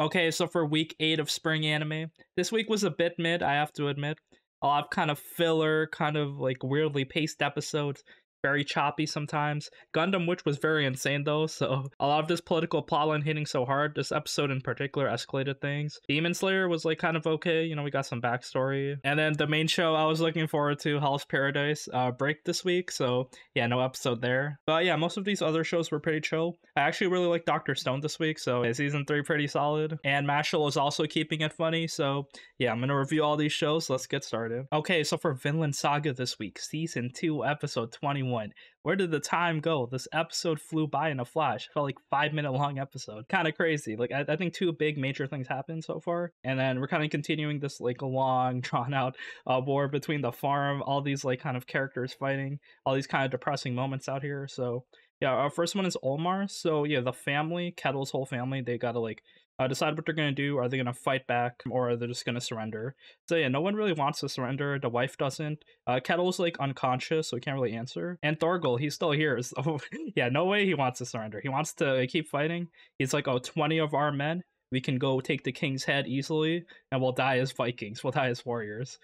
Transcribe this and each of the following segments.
Okay, so for week eight of spring anime, this week was a bit mid, I have to admit. A lot of kind of filler, kind of like weirdly paced episodes very choppy sometimes. Gundam Witch was very insane though, so a lot of this political plotline hitting so hard, this episode in particular escalated things. Demon Slayer was like kind of okay, you know, we got some backstory. And then the main show I was looking forward to, Hell's Paradise, uh, break this week, so yeah, no episode there. But yeah, most of these other shows were pretty chill. I actually really like Doctor Stone this week, so yeah, season three pretty solid. And Mashal is also keeping it funny, so yeah, I'm gonna review all these shows. Let's get started. Okay, so for Vinland Saga this week, season two, episode 21 went. Where did the time go? This episode flew by in a flash. It felt like five minute long episode. Kind of crazy. Like I, I, think two big major things happened so far, and then we're kind of continuing this like long drawn out uh, war between the farm, all these like kind of characters fighting, all these kind of depressing moments out here. So yeah, our first one is Olmar. So yeah, the family, Kettle's whole family, they gotta like uh, decide what they're going to do. Are they going to fight back or are they just going to surrender? So, yeah, no one really wants to surrender. The wife doesn't. Uh, Kettle's like unconscious, so he can't really answer. And Thorgal, he's still here. So, yeah, no way he wants to surrender. He wants to uh, keep fighting. He's like, oh, 20 of our men. We can go take the king's head easily and we'll die as Vikings. We'll die as warriors.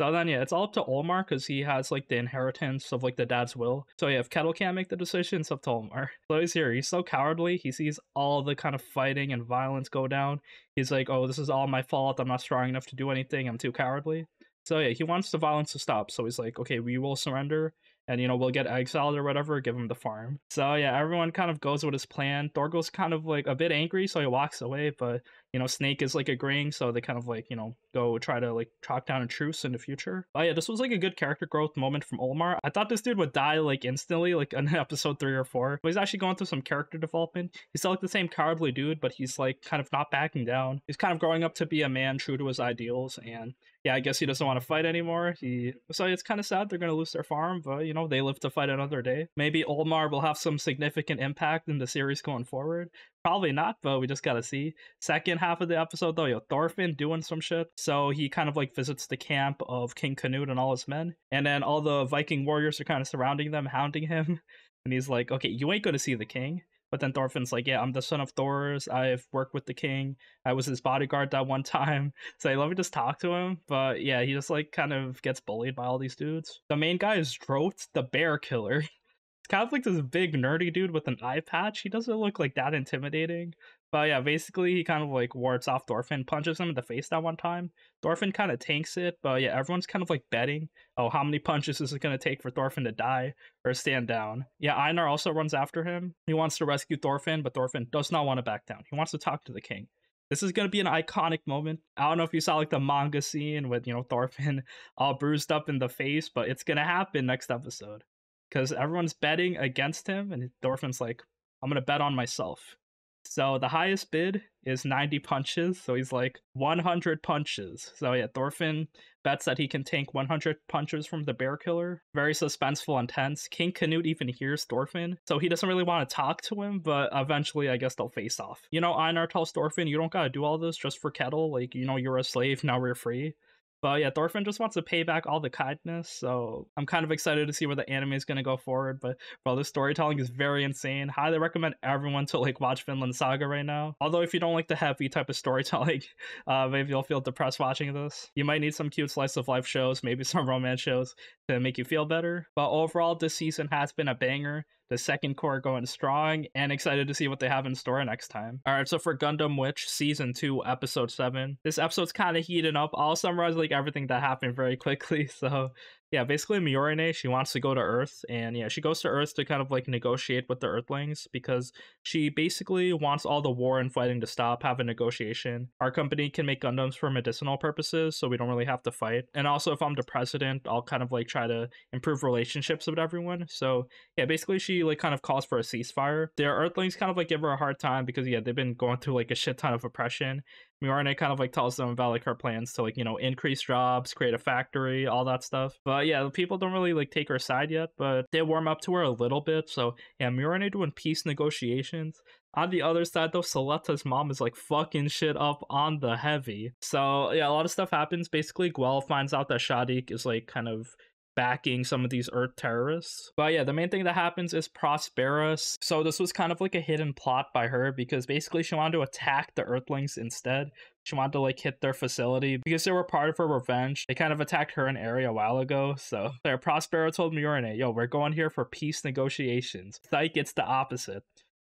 So then, yeah, it's all up to Olmar because he has like the inheritance of like the dad's will. So yeah, if Kettle can't make the decisions of up to Olmar. So he's here. He's so cowardly. He sees all the kind of fighting and violence go down. He's like, oh, this is all my fault. I'm not strong enough to do anything. I'm too cowardly. So yeah, he wants the violence to stop. So he's like, okay, we will surrender and you know we'll get exiled or whatever give him the farm so yeah everyone kind of goes with his plan thorgo's kind of like a bit angry so he walks away but you know, Snake is like agreeing, so they kind of like, you know, go try to like chalk down a truce in the future. But yeah, this was like a good character growth moment from Olimar. I thought this dude would die like instantly, like in episode three or four. But he's actually going through some character development. He's still like the same cowardly dude, but he's like kind of not backing down. He's kind of growing up to be a man true to his ideals and yeah, I guess he doesn't want to fight anymore. He so it's kind of sad they're going to lose their farm, but you know they live to fight another day. Maybe Olmar will have some significant impact in the series going forward. Probably not, but we just gotta see. Second half of the episode though, know, Thorfinn doing some shit. So he kind of like visits the camp of King Canute and all his men, and then all the Viking warriors are kind of surrounding them, hounding him, and he's like, "Okay, you ain't gonna see the king." But then Thorfinn's like, yeah, I'm the son of Thor's. I've worked with the king. I was his bodyguard that one time. So let me just talk to him. But yeah, he just like kind of gets bullied by all these dudes. The main guy is Droth, the bear killer. kind of like this big nerdy dude with an eye patch. He doesn't look like that intimidating, but yeah, basically he kind of like wards off Dorfin, punches him in the face that one time. Dorfin kind of tanks it, but yeah, everyone's kind of like betting, oh, how many punches is it gonna take for Thorfinn to die or stand down? Yeah, Einar also runs after him. He wants to rescue Thorfinn, but Thorfinn does not want to back down. He wants to talk to the king. This is gonna be an iconic moment. I don't know if you saw like the manga scene with you know Thorfinn all bruised up in the face, but it's gonna happen next episode. Because everyone's betting against him, and Thorfinn's like, I'm gonna bet on myself. So the highest bid is 90 punches. So he's like 100 punches. So yeah, Thorfinn bets that he can tank 100 punches from the bear killer. Very suspenseful and tense. King Canute even hears Thorfinn. So he doesn't really want to talk to him, but eventually I guess they'll face off. You know, Einar tells Thorfinn, you don't gotta do all this just for Kettle. Like, you know, you're a slave, now we're free. But yeah, Thorfinn just wants to pay back all the kindness, so I'm kind of excited to see where the anime is gonna go forward. But well, this storytelling is very insane. Highly recommend everyone to like watch Finland Saga right now. Although if you don't like the heavy type of storytelling, uh, maybe you'll feel depressed watching this. You might need some cute slice of life shows, maybe some romance shows to make you feel better. But overall, this season has been a banger the second core going strong and excited to see what they have in store next time. All right, so for Gundam Witch season 2 episode 7, this episode's kind of heating up. I'll summarize like everything that happened very quickly. So yeah, basically Miorine, she wants to go to Earth, and yeah, she goes to Earth to kind of like negotiate with the Earthlings because she basically wants all the war and fighting to stop, have a negotiation. Our company can make Gundams for medicinal purposes, so we don't really have to fight. And also, if I'm the president, I'll kind of like try to improve relationships with everyone. So yeah, basically, she like kind of calls for a ceasefire. Their Earthlings kind of like give her a hard time because yeah, they've been going through like a shit ton of oppression, Miorne kind of like tells them about like her plans to like, you know, increase jobs, create a factory, all that stuff. But yeah, people don't really like take her side yet, but they warm up to her a little bit. So yeah, Miorne doing peace negotiations. On the other side though, Seletta's mom is like fucking shit up on the heavy. So yeah, a lot of stuff happens. Basically, Gwel finds out that Shadik is like kind of backing some of these Earth terrorists. But yeah, the main thing that happens is Prosperus. So this was kind of like a hidden plot by her because basically she wanted to attack the Earthlings instead. She wanted to like hit their facility because they were part of her revenge. They kind of attacked her in area a while ago. So there, Prospero told Murine, yo, we're going here for peace negotiations. Psych, it's the opposite.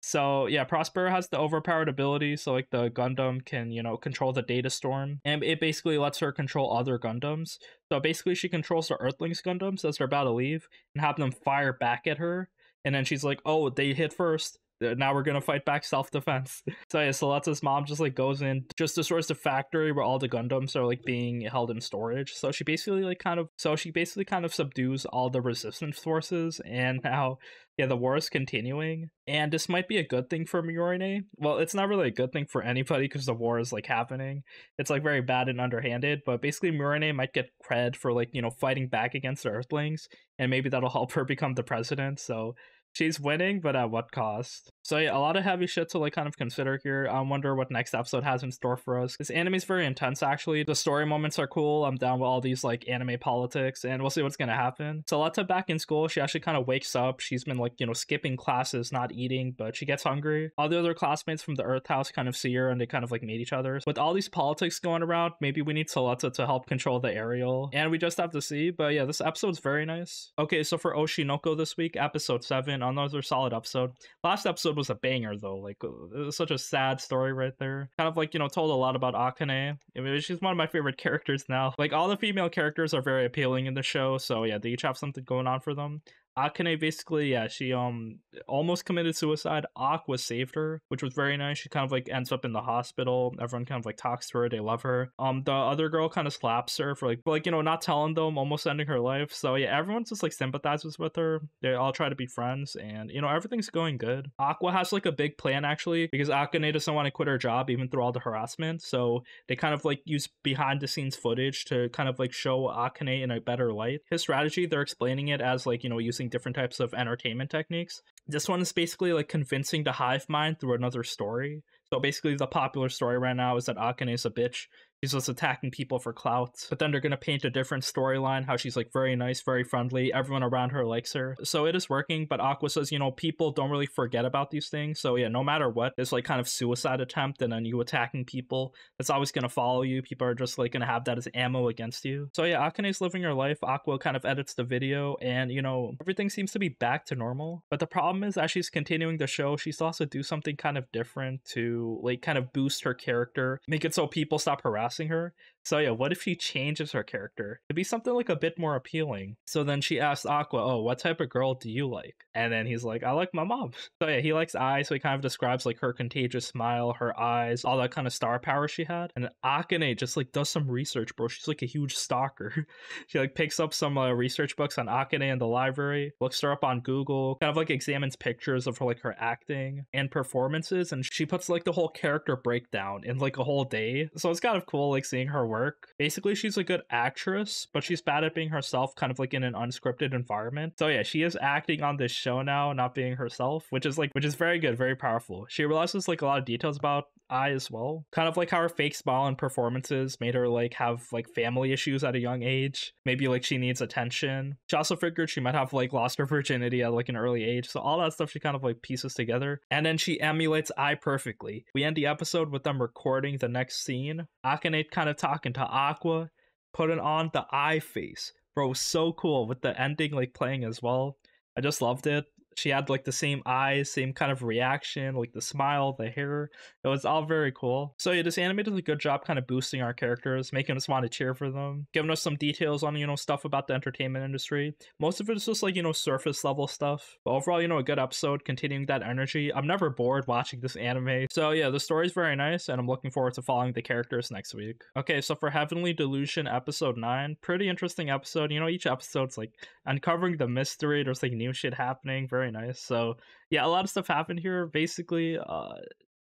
So yeah, Prospero has the overpowered ability, so like the Gundam can, you know, control the data storm. And it basically lets her control other Gundams. So basically she controls the Earthlings Gundams as they're about to leave and have them fire back at her. And then she's like, oh, they hit first now we're gonna fight back self-defense so yeah Celeste's mom just like goes in just destroys the factory where all the gundams are like being held in storage so she basically like kind of so she basically kind of subdues all the resistance forces and now yeah the war is continuing and this might be a good thing for Miorine. well it's not really a good thing for anybody because the war is like happening it's like very bad and underhanded but basically Miorine might get cred for like you know fighting back against the earthlings and maybe that'll help her become the president so she's winning, but at what cost? So yeah, a lot of heavy shit to like kind of consider here. I wonder what next episode has in store for us. This anime's very intense actually. The story moments are cool. I'm down with all these like anime politics and we'll see what's gonna happen. So Letta back in school, she actually kind of wakes up. She's been like, you know, skipping classes, not eating, but she gets hungry. All the other classmates from the Earth House kind of see her and they kind of like meet each other. With all these politics going around, maybe we need Soletta to help control the aerial. And we just have to see. But yeah, this episode's very nice. Okay, so for Oshinoko this week, episode seven, another solid episode. Last episode episode was a banger though. Like uh, it was such a sad story right there. Kind of like you know told a lot about Akane. I mean, she's one of my favorite characters now. Like all the female characters are very appealing in the show, so yeah, they each have something going on for them. Akane basically, yeah, she um almost committed suicide. Aqua saved her, which was very nice. She kind of like ends up in the hospital. Everyone kind of like talks to her. They love her. Um, the other girl kind of slaps her for like, like you know, not telling them, almost ending her life. So yeah, everyone's just like sympathizes with her. They all try to be friends, and you know everything's going good. Aqua has like a big plan actually because Akane doesn't want to quit her job even through all the harassment. So they kind of like use behind the scenes footage to kind of like show Akane in a better light. His strategy, they're explaining it as like you know using using different types of entertainment techniques. This one is basically like convincing the hive mind through another story. So basically, the popular story right now is that Akane is a bitch she's just attacking people for clout. But then they're gonna paint a different storyline, how she's like very nice, very friendly, everyone around her likes her. So it is working, but Aqua says, you know, people don't really forget about these things. So yeah, no matter what, this like kind of suicide attempt and then you attacking people, It's always gonna follow you. People are just like gonna have that as ammo against you. So yeah, Akane's living her life. Aqua kind of edits the video and you know, everything seems to be back to normal. But the problem is as she's continuing the show, she's also do something kind of different to like kind of boost her character, make it so people stop harassing her so yeah, what if she changes her character to be something like a bit more appealing? So then she asks Aqua, "Oh, what type of girl do you like?" And then he's like, "I like my mom." So yeah, he likes eyes. So he kind of describes like her contagious smile, her eyes, all that kind of star power she had. And Akane just like does some research, bro. She's like a huge stalker. she like picks up some uh, research books on Akane in the library, looks her up on Google, kind of like examines pictures of her like her acting and performances, and she puts like the whole character breakdown in like a whole day. So it's kind of cool like seeing her. work work. Basically, she's a good actress, but she's bad at being herself, kind of like in an unscripted environment. So yeah, she is acting on this show now, not being herself, which is like which is very good, very powerful. She realizes like a lot of details about eye as well. Kind of like how her fake smile and performances made her like have like family issues at a young age. Maybe like she needs attention. She also figured she might have like lost her virginity at like an early age. So all that stuff she kind of like pieces together. And then she emulates I perfectly. We end the episode with them recording the next scene. Akane kind of talking to Aqua, putting on the eye face. Bro, so cool with the ending like playing as well. I just loved it she had like the same eyes, same kind of reaction, like the smile, the hair. It was all very cool. So yeah, this anime did a good job kind of boosting our characters, making us want to cheer for them, giving us some details on, you know, stuff about the entertainment industry. Most of it is just like, you know, surface level stuff. But overall, you know, a good episode, continuing that energy. I'm never bored watching this anime. So yeah, the story's very nice, and I'm looking forward to following the characters next week. Okay, so for Heavenly Delusion episode 9, pretty interesting episode. You know, each episode's like uncovering the mystery, there's like new shit happening, very very nice. So yeah, a lot of stuff happened here. Basically, uh,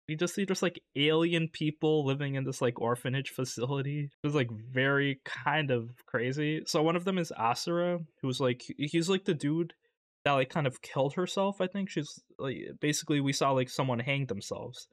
you just see just like alien people living in this like orphanage facility. It was like very kind of crazy. So one of them is Asura, who's like he's like the dude that like kind of killed herself. I think she's like basically we saw like someone hang themselves.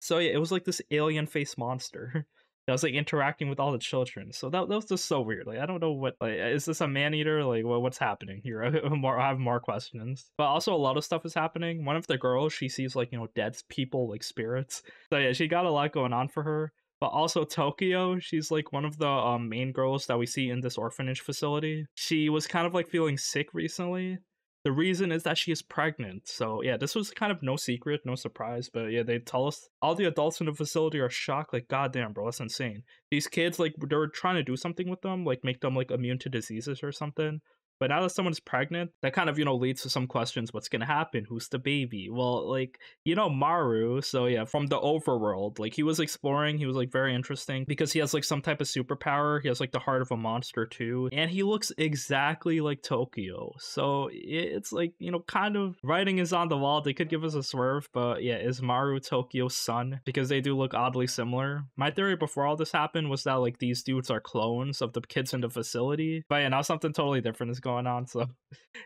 So yeah, it was like this alien face monster. I was like interacting with all the children. So that, that was just so weird. Like I don't know what like uh, is this a man eater? Like what's happening here? I, more, I have more questions. But also a lot of stuff is happening. One of the girls, she sees like, you know, dead people, like spirits. So yeah, she got a lot going on for her. But also Tokyo, she's like one of the um, main girls that we see in this orphanage facility. She was kind of like feeling sick recently, the reason is that she is pregnant. So yeah, this was kind of no secret, no surprise. But yeah, they tell us all the adults in the facility are shocked. Like, goddamn, bro, that's insane. These kids, like, they are trying to do something with them, like make them like immune to diseases or something. But now that someone's pregnant, that kind of, you know, leads to some questions. What's going to happen? Who's the baby? Well, like, you know, Maru. So, yeah, from the overworld, like, he was exploring. He was, like, very interesting because he has, like, some type of superpower. He has, like, the heart of a monster, too. And he looks exactly like Tokyo. So it's, like, you know, kind of writing is on the wall. They could give us a swerve, but yeah, is Maru Tokyo's son? Because they do look oddly similar. My theory before all this happened was that, like, these dudes are clones of the kids in the facility. But yeah, now something totally different is going going on. So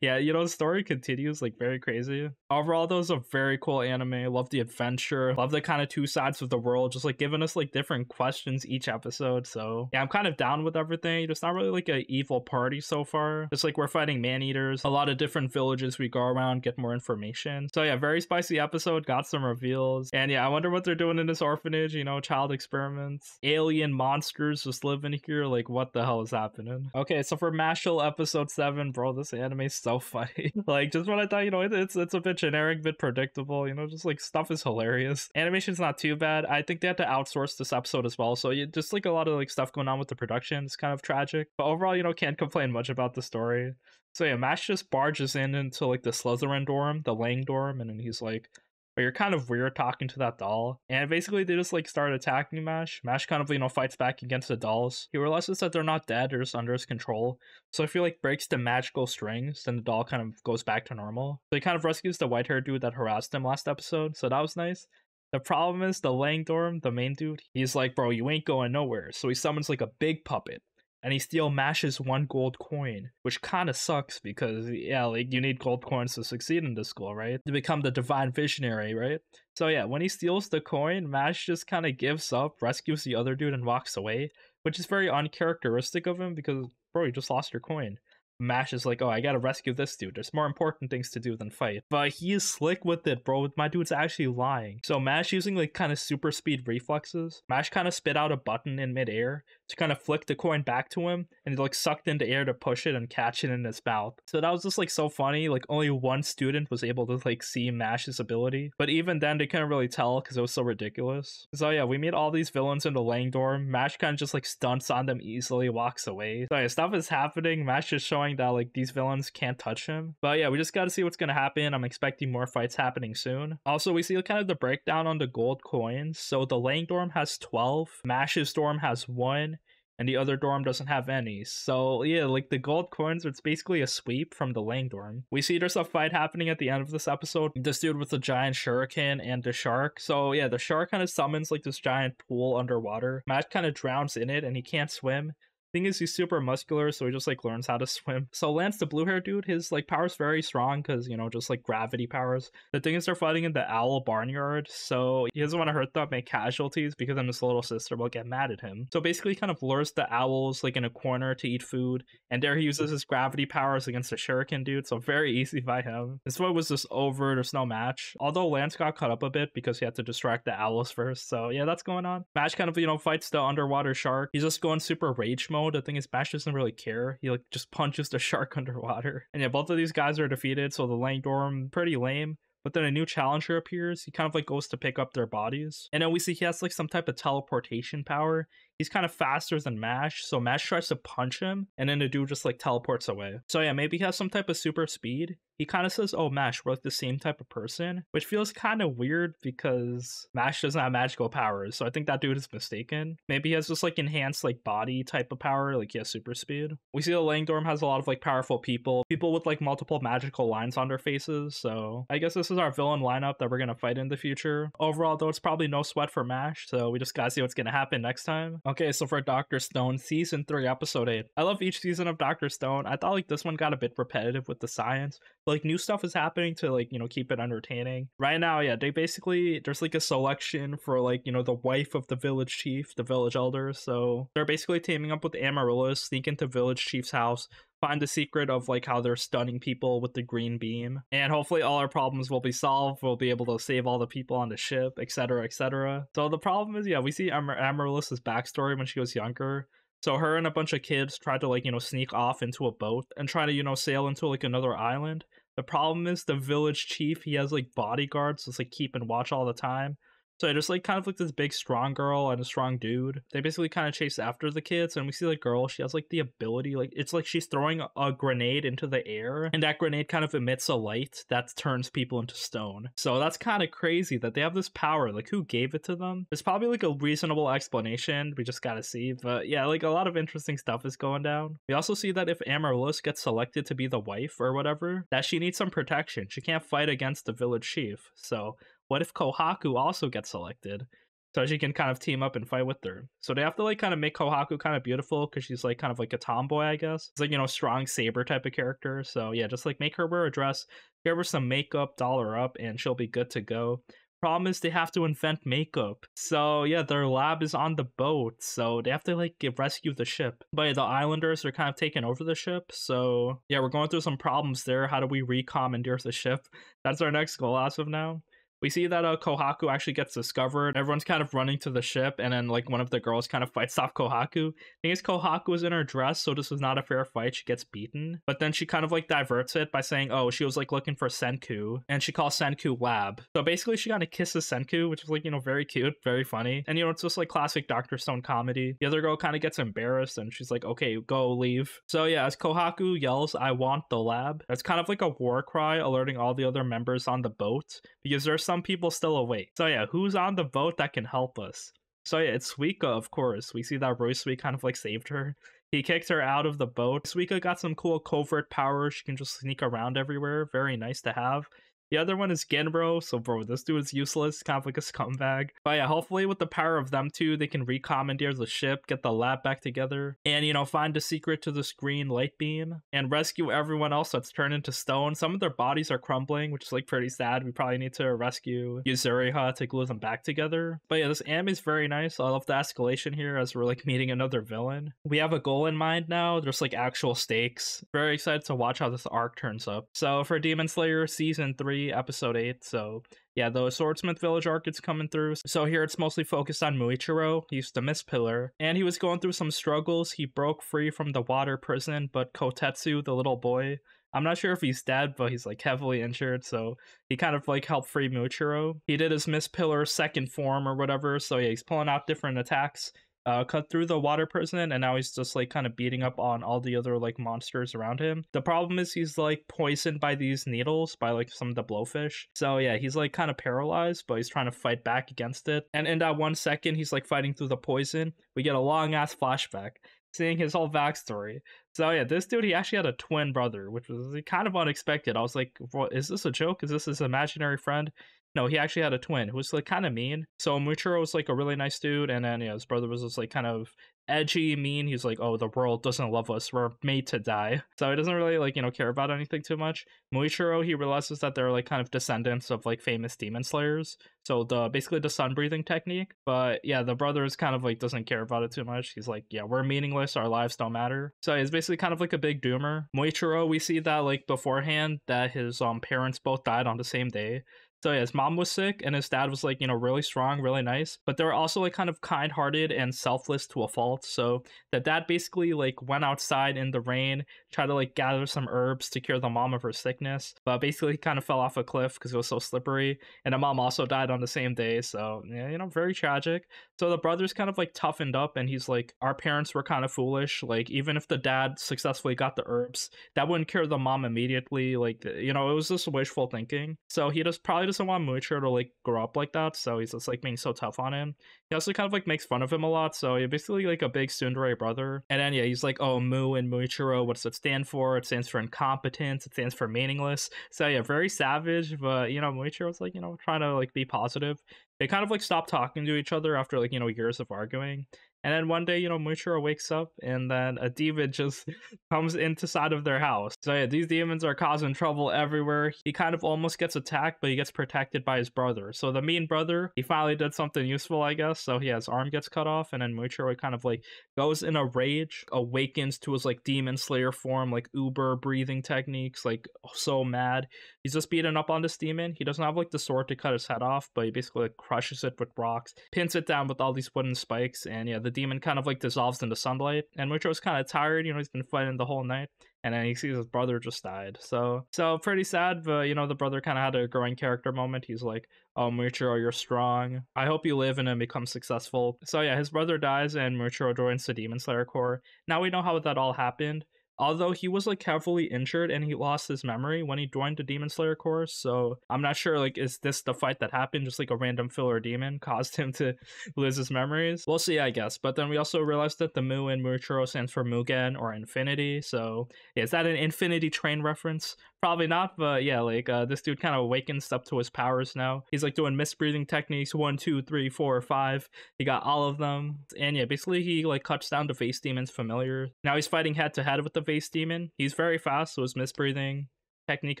yeah, you know, the story continues like very crazy. Overall, though, it's a very cool anime. Love the adventure. Love the kind of two sides of the world, just like giving us like different questions each episode. So yeah, I'm kind of down with everything. It's not really like an evil party so far. It's like we're fighting man eaters. A lot of different villages we go around, get more information. So yeah, very spicy episode. Got some reveals, and yeah, I wonder what they're doing in this orphanage. You know, child experiments, alien monsters just living here. Like, what the hell is happening? Okay, so for Mashal episode seven, bro, this anime anime is so funny. like just what I thought, you know, it, it's it's a bit generic, bit predictable. You know, just like stuff is hilarious. Animation's not too bad. I think they had to outsource this episode as well, so you, just like a lot of like stuff going on with the production. It's kind of tragic, but overall, you know, can't complain much about the story. So yeah, Mash just barges in into like the Slytherin dorm, the Lang dorm, and then he's like, but you're kind of weird talking to that doll. And basically, they just like start attacking Mash. Mash kind of, you know, fights back against the dolls. He realizes that they're not dead, they're just under his control. So if he like breaks the magical strings, then the doll kind of goes back to normal. So he kind of rescues the white haired dude that harassed him last episode. So that was nice. The problem is the Langdorm, the main dude, he's like, bro, you ain't going nowhere. So he summons like a big puppet and he still mashes one gold coin, which kind of sucks because, yeah, like you need gold coins to succeed in this school, right? To become the divine visionary, right? So, yeah, when he steals the coin, Mash just kind of gives up, rescues the other dude, and walks away, which is very uncharacteristic of him because, bro, you just lost your coin. Mash is like, oh, I gotta rescue this dude. There's more important things to do than fight. But he is slick with it, bro. My dude's actually lying. So Mash using like kind of super speed reflexes. Mash kind of spit out a button in midair to kind of flick the coin back to him, and he like sucked into air to push it and catch it in his mouth. So that was just like so funny. Like only one student was able to like see Mash's ability, but even then they couldn't really tell because it was so ridiculous. So yeah, we meet all these villains in the Langdorm. Mash kind of just like stunts on them easily, walks away. So yeah, stuff is happening. Mash is showing showing that like these villains can't touch him. But yeah, we just got to see what's gonna happen. I'm expecting more fights happening soon. Also, we see kind of the breakdown on the gold coins. So the Lang Dorm has 12, Mash's Dorm has one, and the other dorm doesn't have any. So yeah, like the gold coins, it's basically a sweep from the Lang dorm. We see there's a fight happening at the end of this episode. This dude with the giant shuriken and the shark. So yeah, the shark kind of summons like this giant pool underwater. Matt kind of drowns in it and he can't swim. Thing is, he's super muscular, so he just like learns how to swim. So Lance, the blue hair dude, his like powers very strong because you know just like gravity powers. The thing is, they're fighting in the owl barnyard, so he doesn't want to hurt them, make casualties because then his little sister will get mad at him. So basically, he kind of lures the owls like in a corner to eat food, and there he uses his gravity powers against the shuriken dude. So very easy by him. This fight was just over. There's no match. Although Lance got cut up a bit because he had to distract the owls first. So yeah, that's going on. Match kind of you know fights the underwater shark. He's just going super rage mode the thing is, Bash doesn't really care. He like just punches the shark underwater. And yeah, both of these guys are defeated, so the Langdorm pretty lame. But then a new challenger appears. He kind of like goes to pick up their bodies. And then we see he has like some type of teleportation power he's kind of faster than Mash. So Mash tries to punch him, and then the dude just like teleports away. So yeah, maybe he has some type of super speed. He kind of says, "Oh, Mash, we're like the same type of person," which feels kind of weird because Mash doesn't have magical powers. So I think that dude is mistaken. Maybe he has just like enhanced like body type of power, like he has super speed. We see that Langdorm has a lot of like powerful people, people with like multiple magical lines on their faces. So I guess this is our villain lineup that we're gonna fight in the future. Overall, though, it's probably no sweat for Mash. So we just gotta see what's gonna happen next time. Okay, so for Doctor Stone, season three, episode eight. I love each season of Doctor Stone. I thought like this one got a bit repetitive with the science, but like new stuff is happening to like you know keep it entertaining. Right now, yeah, they basically there's like a selection for like you know the wife of the village chief, the village elder. So they're basically teaming up with Amaryllis, sneak into village chief's house find the secret of like how they're stunning people with the green beam and hopefully all our problems will be solved we'll be able to save all the people on the ship etc etc so the problem is yeah we see Amar- amaryllis's backstory when she was younger so her and a bunch of kids tried to like you know sneak off into a boat and try to you know sail into like another island the problem is the village chief he has like bodyguards it's like keep and watch all the time so there's like kind of like this big strong girl and a strong dude. They basically kind of chase after the kids, and we see the girl. She has like the ability, like it's like she's throwing a grenade into the air, and that grenade kind of emits a light that turns people into stone. So that's kind of crazy that they have this power. Like who gave it to them? It's probably like a reasonable explanation. We just gotta see. But yeah, like a lot of interesting stuff is going down. We also see that if Amaryllis gets selected to be the wife or whatever, that she needs some protection. She can't fight against the village chief. So what if Kohaku also gets selected? So she can kind of team up and fight with her. So they have to like kind of make Kohaku kind of beautiful because she's like kind of like a tomboy, I guess. It's like, you know, strong saber type of character. So yeah, just like make her wear a dress, give her some makeup, doll her up, and she'll be good to go problem is they have to invent makeup. So yeah, their lab is on the boat, so they have to like rescue the ship. But yeah, the islanders are kind of taking over the ship. So yeah, we're going through some problems there. How do we recommandeer the ship? That's our next goal as of now we see that uh, Kohaku actually gets discovered. Everyone's kind of running to the ship, and then like one of the girls kind of fights off Kohaku. I think it's Kohaku was in her dress, so this was not a fair fight. She gets beaten, but then she kind of like diverts it by saying, "Oh, she was like looking for Senku," and she calls Senku Lab. So basically, she kind of kisses Senku, which is like you know very cute, very funny, and you know it's just like classic Doctor Stone comedy. The other girl kind of gets embarrassed, and she's like, "Okay, go leave." So yeah, as Kohaku yells, "I want the lab," that's kind of like a war cry, alerting all the other members on the boat because there's some people still awake. So yeah, who's on the boat that can help us? So yeah, it's Suika, of course. We see that Rosui kind of like saved her. He kicked her out of the boat. Suika got some cool covert powers. She can just sneak around everywhere. Very nice to have. The other one is Genbro, So, bro, this dude is useless, kind of like a scumbag. But yeah, hopefully with the power of them two, they can recommandeer the ship, get the lab back together, and, you know, find the secret to this green light beam and rescue everyone else that's turned into stone. Some of their bodies are crumbling, which is, like, pretty sad. We probably need to rescue Yuzuriha to glue them back together. But yeah, this anime is very nice. I love the escalation here as we're, like, meeting another villain. We have a goal in mind now. There's, like, actual stakes. Very excited to watch how this arc turns up. So for Demon Slayer Season 3, 3, Episode 8. So, yeah, the Swordsmith Village arc is coming through. So, here it's mostly focused on Muichiro. He used Mist miss Pillar, and he was going through some struggles. He broke free from the water prison, but Kotetsu, the little boy, I'm not sure if he's dead, but he's like heavily injured, so he kind of like helped free Muichiro. He did his Miss Pillar second form or whatever, so yeah, he's pulling out different attacks uh, cut through the water prison and now he's just like kind of beating up on all the other like monsters around him. The problem is he's like poisoned by these needles by like some of the blowfish. So yeah, he's like kind of paralyzed, but he's trying to fight back against it. And in that one second, he's like fighting through the poison. We get a long ass flashback seeing his whole backstory. So yeah, this dude he actually had a twin brother, which was kind of unexpected. I was like, "Is this a joke? Is this his imaginary friend?" no, he actually had a twin who was like kind of mean. So Muichiro was like a really nice dude, and then yeah, his brother was just like kind of edgy, mean. He's like, oh, the world doesn't love us. We're made to die. So he doesn't really like you know care about anything too much. Muichiro he realizes that they're like kind of descendants of like famous demon slayers. So the basically the sun breathing technique. But yeah, the brother is kind of like doesn't care about it too much. He's like, yeah, we're meaningless. Our lives don't matter. So he's basically kind of like a big doomer. Muichiro we see that like beforehand that his um parents both died on the same day. So yeah, his mom was sick and his dad was like, you know, really strong, really nice. But they were also like kind of kind hearted and selfless to a fault. So the dad basically like went outside in the rain, tried to like gather some herbs to cure the mom of her sickness. But basically kind of fell off a cliff because it was so slippery. And the mom also died on the same day. So yeah, you know, very tragic. So the brother's kind of like toughened up and he's like, Our parents were kind of foolish. Like, even if the dad successfully got the herbs, that wouldn't cure the mom immediately. Like, you know, it was just wishful thinking. So he just probably doesn't want Muichiro to like grow up like that, so he's just like being so tough on him. He also kind of like makes fun of him a lot, so he's basically like a big tsundere brother. And then yeah, he's like, oh Mu and Muichiro, what does it stand for? It stands for incompetence. It stands for meaningless. So yeah, very savage, but you know Muichiro's like you know trying to like be positive. They kind of like stop talking to each other after like you know years of arguing, and then one day, you know, Mushiro wakes up and then a demon just comes into side of their house. So yeah, these demons are causing trouble everywhere. He kind of almost gets attacked, but he gets protected by his brother. So the mean brother, he finally did something useful, I guess. So he his arm gets cut off, and then Mushiro kind of like goes in a rage, awakens to his like demon slayer form, like uber breathing techniques, like so mad. He's just beating up on this demon. He doesn't have like the sword to cut his head off, but he basically like, crushes it with rocks, pins it down with all these wooden spikes, and yeah, the demon kind of like dissolves into sunlight. And Mucho's kind of tired, you know, he's been fighting the whole night. And then he sees his brother just died. So, so pretty sad, but you know, the brother kind of had a growing character moment. He's like, Oh, Muichiro, you're strong. I hope you live and then become successful. So, yeah, his brother dies, and Muichiro joins the Demon Slayer Corps. Now we know how that all happened. Although he was like heavily injured and he lost his memory when he joined the Demon Slayer course, so I'm not sure like is this the fight that happened just like a random filler demon caused him to lose his memories? We'll see, I guess. But then we also realized that the Mu in Muichiro stands for Mugen or Infinity, so yeah, is that an Infinity Train reference? Probably not, but yeah, like uh, this dude kind of awakens up to his powers now. He's like doing misbreathing techniques one, two, three, four, five. He got all of them, and yeah, basically he like cuts down the face demon's familiar. Now he's fighting head to head with the face demon. He's very fast, so his misbreathing technique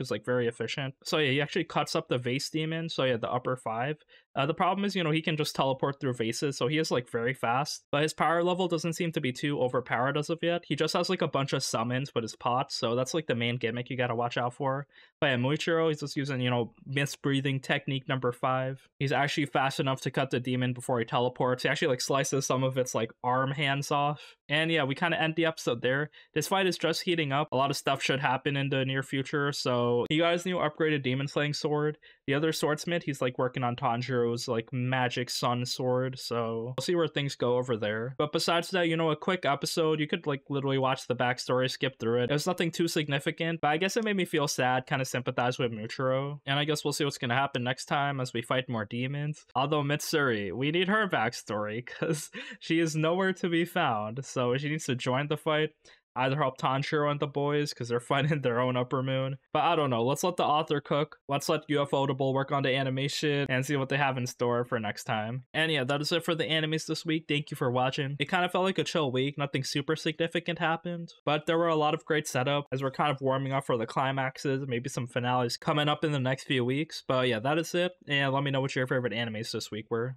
is like very efficient. So yeah, he actually cuts up the vase demon. So yeah, the upper five, uh, the problem is, you know, he can just teleport through vases, so he is like very fast. But his power level doesn't seem to be too overpowered as of yet. He just has like a bunch of summons with his pots, so that's like the main gimmick you gotta watch out for. But yeah, Muichiro, he's just using, you know, mist breathing technique number five. He's actually fast enough to cut the demon before he teleports. He actually like slices some of its like arm hands off. And yeah, we kind of end the episode there. This fight is just heating up. A lot of stuff should happen in the near future. So he got his new upgraded demon slaying sword. The other swordsmith, he's like working on Tanjiro was like magic sun sword. So we'll see where things go over there. But besides that, you know, a quick episode, you could like literally watch the backstory, skip through it. It was nothing too significant, but I guess it made me feel sad, kind of sympathize with Muchiro. And I guess we'll see what's going to happen next time as we fight more demons. Although Mitsuri, we need her backstory because she is nowhere to be found. So she needs to join the fight either help Tanshiro and the boys because they're fighting their own upper moon. But I don't know. Let's let the author cook. Let's let UFOtable work on the animation and see what they have in store for next time. And yeah, that is it for the animes this week. Thank you for watching. It kind of felt like a chill week. Nothing super significant happened, but there were a lot of great setup as we're kind of warming up for the climaxes, maybe some finales coming up in the next few weeks. But yeah, that is it. And let me know what your favorite animes this week were.